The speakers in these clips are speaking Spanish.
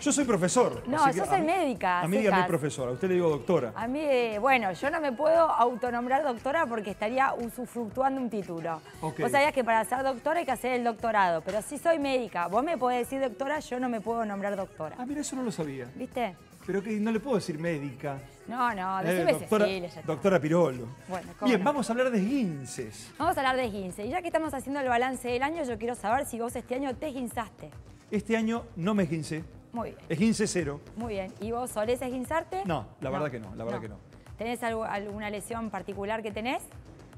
yo soy profesor. No, yo soy médica. A mí dígame profesora, a usted le digo doctora. A mí, eh, bueno, yo no me puedo autonombrar doctora porque estaría usufructuando un título. Vos sabías que para ser doctora hay que hacer el doctorado, pero si soy médica. Vos me podés decir doctora, yo no me puedo nombrar doctora. Ah, mira, eso no lo sabía. ¿Viste? Pero que no le puedo decir médica. No, no, eh, decime doctora, Cecilia, doctora Pirolo. Bien, vamos a hablar de esguinces. Vamos a hablar de esguinces. Y ya que estamos haciendo el balance del año, yo quiero saber si vos este año te esguinzaste. Este año no me esguincé. Muy bien. Esguince cero. Muy bien. ¿Y vos solés esguinzarte? No, la verdad que no, la verdad que no. ¿Tenés alguna lesión particular que tenés?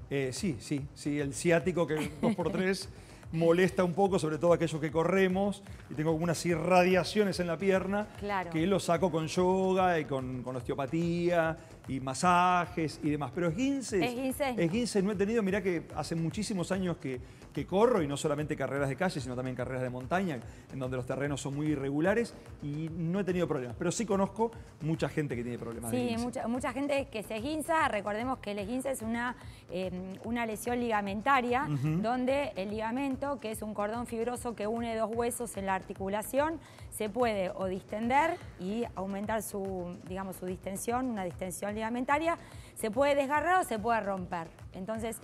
Eh, sí, sí, sí. El ciático que 2x3 molesta un poco, sobre todo aquellos que corremos, y tengo como unas irradiaciones en la pierna, claro. que lo saco con yoga y con, osteopatía y masajes y demás. Pero Es esguinces, no. esguinces no he tenido, mirá que hace muchísimos años que que corro, y no solamente carreras de calle, sino también carreras de montaña, en donde los terrenos son muy irregulares y no he tenido problemas. Pero sí conozco mucha gente que tiene problemas. Sí, mucha, mucha gente que se esguinza. Recordemos que el esguince es una, eh, una lesión ligamentaria, donde el ligamento, que es un cordón fibroso que une dos huesos en la articulación, se puede o distender y aumentar su, digamos, su distensión, una distensión ligamentaria, se puede desgarrar o se puede romper. Entonces,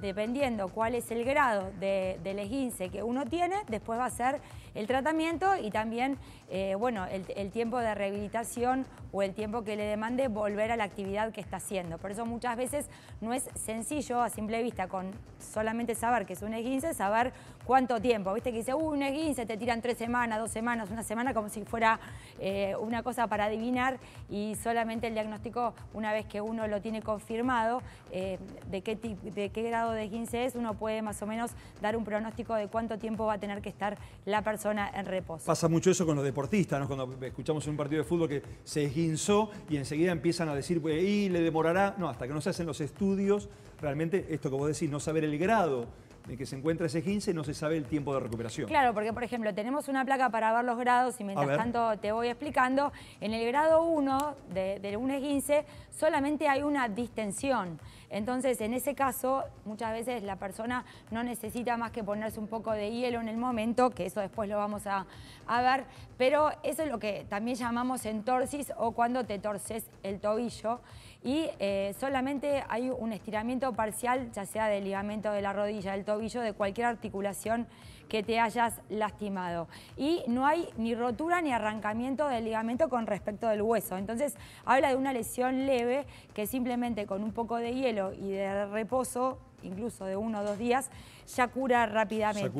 dependiendo cuál cuál es el grado de, del esguince que uno tiene, después va a ser el tratamiento y también eh, bueno, el, tiempo de rehabilitación o el tiempo que le demande volver a la actividad que está haciendo. Por eso muchas veces no es sencillo a simple vista con solamente saber que es un esguince, saber cuánto tiempo. Viste que dice, uy, un esguince, te tiran tres semanas, dos semanas, una semana, como si fuera eh, una cosa para adivinar y solamente el diagnóstico, una vez que uno lo tiene confirmado, eh, de, qué de qué grado de esguince es, uno puede más o menos dar un pronóstico de cuánto tiempo va a tener que estar la persona en reposo. Pasa mucho eso con los deportistas, cuando escuchamos un partido de fútbol que se esguinzó y enseguida empiezan a decir, pues, y le demorará. No, hasta que no se hacen los estudios, realmente esto que vos decís, no saber el grado en que se encuentra ese 15 no se sabe el tiempo de recuperación. Claro, porque por ejemplo tenemos una placa para ver los grados y mientras tanto te voy explicando, en el grado 1 de, de un esguince solamente hay una distensión. Entonces, en ese caso, muchas veces la persona no necesita más que ponerse un poco de hielo en el momento, que eso después lo vamos a, a ver, pero eso es lo que también llamamos entorsis o cuando te torces el tobillo y eh, solamente hay un estiramiento parcial, ya sea del ligamento de la rodilla, del tobillo, de cualquier articulación que te hayas lastimado. Y no hay ni rotura ni arrancamiento del ligamento con respecto del hueso. Entonces habla de una lesión leve que simplemente con un poco de hielo y de reposo incluso de uno o dos días, ya cura rápidamente.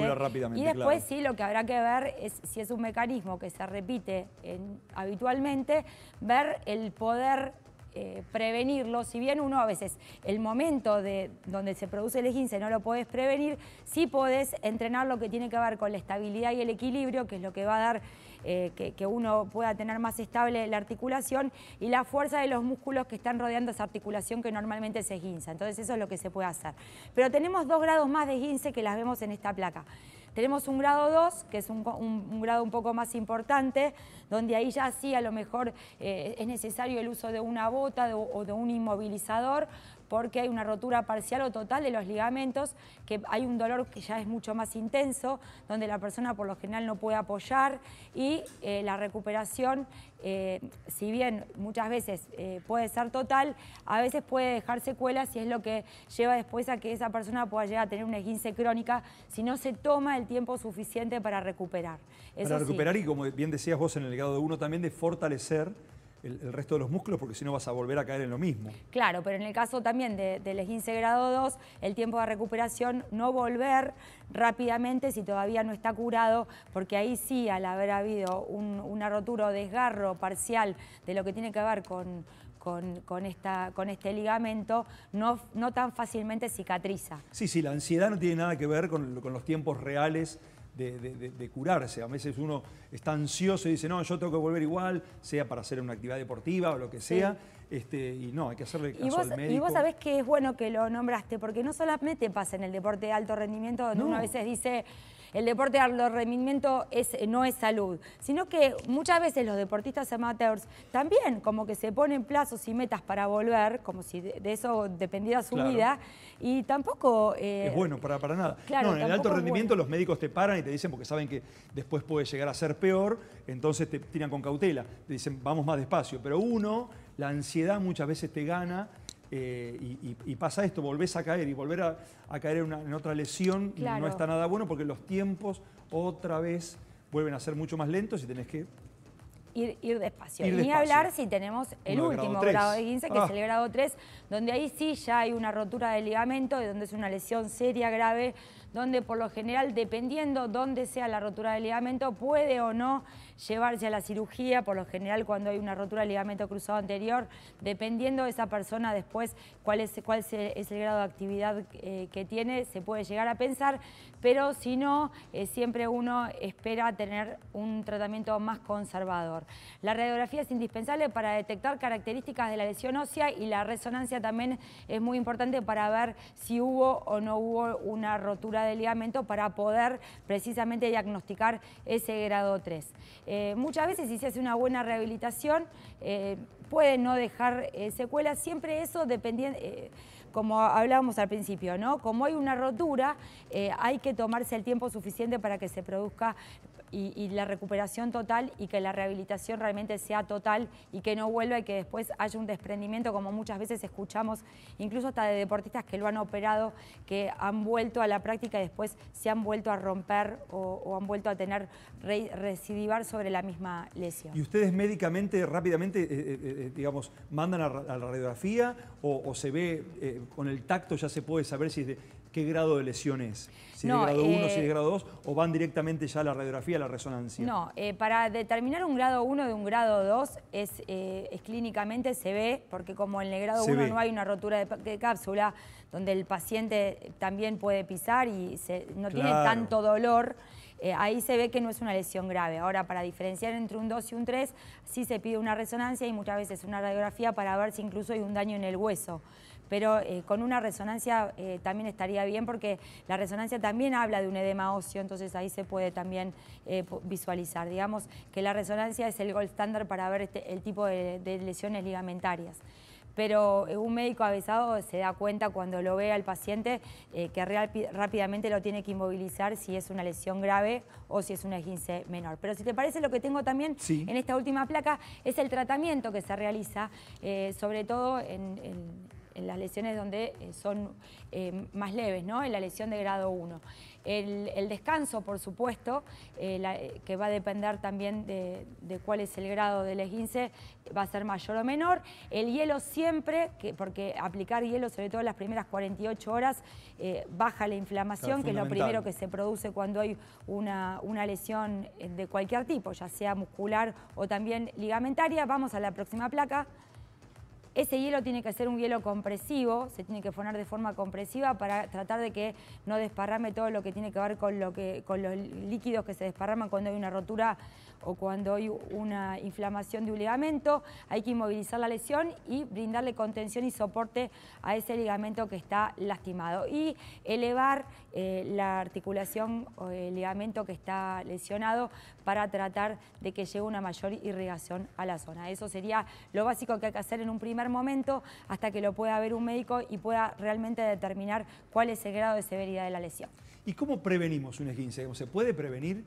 Y después sí, lo que habrá que ver es si es un mecanismo que se repite habitualmente, ver el poder eh, prevenirlo, si bien uno a veces el momento de donde se produce el esguince no lo podés prevenir, sí podés entrenar lo que tiene que ver con la estabilidad y el equilibrio, que es lo que va a dar eh, que, que, uno pueda tener más estable la articulación y la fuerza de los músculos que están rodeando esa articulación que normalmente se esguinza. Entonces eso es lo que se puede hacer. Pero tenemos dos grados más de esguince que las vemos en esta placa. Tenemos un grado 2, que es un, grado un poco más importante, donde ahí ya sí a lo mejor eh, es necesario el uso de una bota o de un inmovilizador porque hay una rotura parcial o total de los ligamentos, que hay un dolor que ya es mucho más intenso, donde la persona por lo general no puede apoyar y eh, la recuperación, eh, si bien muchas veces eh, puede ser total, a veces puede dejar secuelas y es lo que lleva después a que esa persona pueda llegar a tener una esguince crónica si no se toma el tiempo suficiente para recuperar. para recuperar y como bien decías vos en el legado de uno, también de fortalecer el, resto de los músculos porque si no vas a volver a caer en lo mismo. Claro, pero en el caso también de, del esguince grado 2, el tiempo de recuperación no volver rápidamente si todavía no está curado, porque ahí sí, al haber habido un, una rotura o desgarro parcial de lo que tiene que ver con, con, esta, con este ligamento no, no tan fácilmente cicatriza. Sí, sí, la ansiedad no tiene nada que ver con, con los tiempos reales de, curarse. A veces uno está ansioso y dice, no, yo tengo que volver igual, sea para hacer una actividad deportiva o lo que sea. Este, y no, hay que hacerle caso ¿Y vos, al médico. Y vos sabés que es bueno que lo nombraste, porque no solamente pasa en el deporte de alto rendimiento, donde uno a veces dice el deporte de alto rendimiento es, no es salud, sino que muchas veces los deportistas amateurs también como que se ponen plazos y metas para volver, como si de eso dependiera su vida, y tampoco... Eh, es bueno, para, para nada. Claro, no, en el alto rendimiento los médicos te paran y te dicen, porque saben que después puede llegar a ser peor, entonces te tiran con cautela, te dicen, vamos más despacio, pero uno la ansiedad muchas veces te gana eh, y, pasa esto, volvés a caer y volver a, caer en, otra lesión no está nada bueno porque los tiempos otra vez vuelven a ser mucho más lentos y tenés que... Ir, ir despacio. Ni hablar si tenemos el último grado, de 15, que es ah. el grado 3, donde ahí sí ya hay una rotura del ligamento, donde es una lesión seria, grave, donde por lo general, dependiendo dónde sea la rotura del ligamento, puede o no llevarse a la cirugía, por lo general cuando hay una rotura del ligamento cruzado anterior, dependiendo de esa persona después cuál es, cuál es el grado de actividad eh, que tiene, se puede llegar a pensar, pero si no, eh, siempre uno espera tener un tratamiento más conservador. La radiografía es indispensable para detectar características de la lesión ósea y la resonancia también es muy importante para ver si hubo o no hubo una rotura del ligamento para poder precisamente diagnosticar ese grado 3. Eh, muchas veces si se hace una buena rehabilitación eh, puede no dejar eh, secuelas, siempre eso dependiendo, como hablábamos al principio, ¿no? Como hay una rotura, hay que tomarse el tiempo suficiente para que se produzca y, la recuperación total y que la rehabilitación realmente sea total y que no vuelva y que después haya un desprendimiento, como muchas veces escuchamos, incluso hasta de deportistas que lo han operado, que han vuelto a la práctica y después se han vuelto a romper o, han vuelto a tener recidivar sobre la misma lesión. ¿Y ustedes médicamente, rápidamente, eh, eh, eh, digamos, mandan a, la radiografía o, se ve con el tacto ya se puede saber si qué grado de lesión es? Si es de grado 1, si es de grado 2 o van directamente ya a la radiografía, resonancia? No, eh, para determinar un grado 1 de un grado 2 es, eh, es, clínicamente se ve, porque como en el grado 1 no hay una rotura de, cápsula, donde el paciente también puede pisar y no tiene tanto dolor, eh, ahí se ve que no es una lesión grave. Ahora, para diferenciar entre un 2 y un 3, sí se pide una resonancia y muchas veces una radiografía para ver si incluso hay un daño en el hueso pero eh, con una resonancia eh, también estaría bien porque la resonancia también habla de un edema óseo, entonces ahí se puede también eh, visualizar. Digamos que la resonancia es el gold standard para ver este, el tipo de, lesiones ligamentarias pero un médico avesado se da cuenta cuando lo ve al paciente que rápidamente lo tiene que inmovilizar si es una lesión grave o si es una esguince menor. Pero si te parece, lo que tengo también en esta última placa es el tratamiento que se realiza, sobre todo en en las lesiones donde eh, son eh, más leves, ¿no? en la lesión de grado 1. El, descanso, por supuesto, eh, que va a depender también de, cuál es el grado del esguince, va a ser mayor o menor. El hielo siempre, porque aplicar hielo, sobre todo en las primeras 48 horas, baja la inflamación, que es lo primero que se produce cuando hay una, una lesión de cualquier tipo, ya sea muscular o también ligamentaria. Vamos a la próxima placa. Ese hielo tiene que ser un hielo compresivo, se tiene que poner de forma compresiva para tratar de que no desparrame todo lo que tiene que ver con, los líquidos que se desparraman cuando hay una rotura o cuando hay una inflamación de un ligamento. Hay que inmovilizar la lesión y brindarle contención y soporte a ese ligamento que está lastimado. Y elevar eh, la articulación o el ligamento que está lesionado para tratar de que llegue una mayor irrigación a la zona. Eso sería lo básico que hay que hacer en un primer momento hasta que lo pueda ver un médico y pueda realmente determinar cuál es el grado de severidad de la lesión. ¿Y cómo prevenimos un esguince? ¿Se puede prevenir?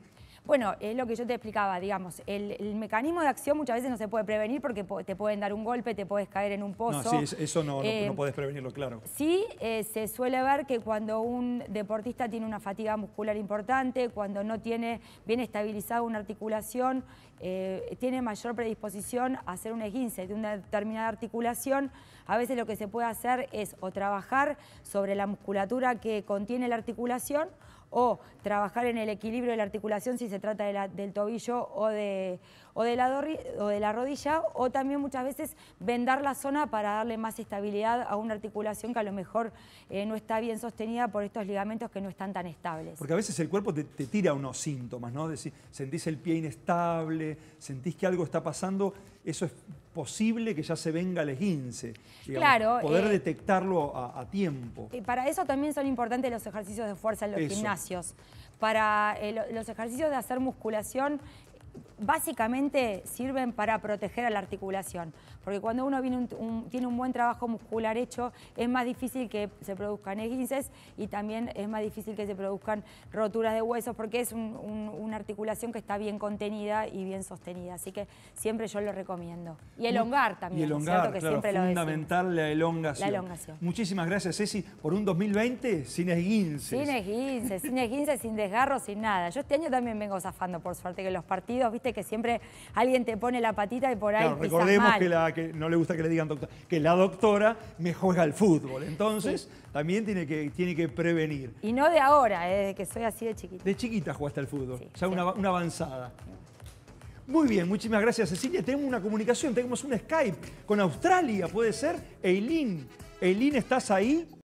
Bueno, es lo que yo te explicaba, digamos, el, mecanismo de acción muchas veces no se puede prevenir porque te pueden dar un golpe, te puedes caer en un pozo. No, sí, eso no, no, em, puedes prevenirlo, claro. Sí, eh, se suele ver que cuando un deportista tiene una fatiga muscular importante, cuando no tiene bien estabilizada una articulación, eh, tiene mayor predisposición a hacer un esguince de una determinada articulación, a veces lo que se puede hacer es o trabajar sobre la musculatura que contiene la articulación o trabajar en el equilibrio de la articulación si se trata del tobillo o de, o de, la o de la rodilla o también muchas veces vendar la zona para darle más estabilidad a una articulación que a lo mejor eh, no está bien sostenida por estos ligamentos que no están tan estables. Porque a veces el cuerpo te, tira unos síntomas, ¿no? Decir, sentís el pie inestable, sentís que algo está pasando, eso es posible que ya se venga el esguince. claro. Poder eh, detectarlo a, tiempo. Y para eso también son importantes los ejercicios de fuerza en los gimnasios. Para eh, los ejercicios de hacer musculación básicamente sirven para proteger a la articulación, porque cuando uno viene tiene un buen trabajo muscular hecho, es más difícil que se produzcan esguinces y también es más difícil que se produzcan roturas de huesos, porque es una articulación que está bien contenida y bien sostenida, así que siempre yo lo recomiendo. Y elongar también, y que fundamental la elongación. la elongación. Muchísimas gracias, Ceci, por un 2020 sin esguinces. Sin esguinces, sin esguinces, sin desgarro, sin nada. Yo este año también vengo zafando, por suerte, que los partidos viste que siempre alguien te pone la patita y por ahí. recordemos Que, la, que no le gusta que le digan doctora, que la doctora me juega al fútbol. Entonces, también tiene que, tiene que prevenir. Y no de ahora, eh, que soy así de chiquita. De chiquita jugaste al fútbol, o sea una, una, avanzada. Muy bien, muchísimas gracias Cecilia. Tenemos una comunicación, tenemos un Skype con Australia, puede ser. Eileen, Eileen, ¿estás ahí?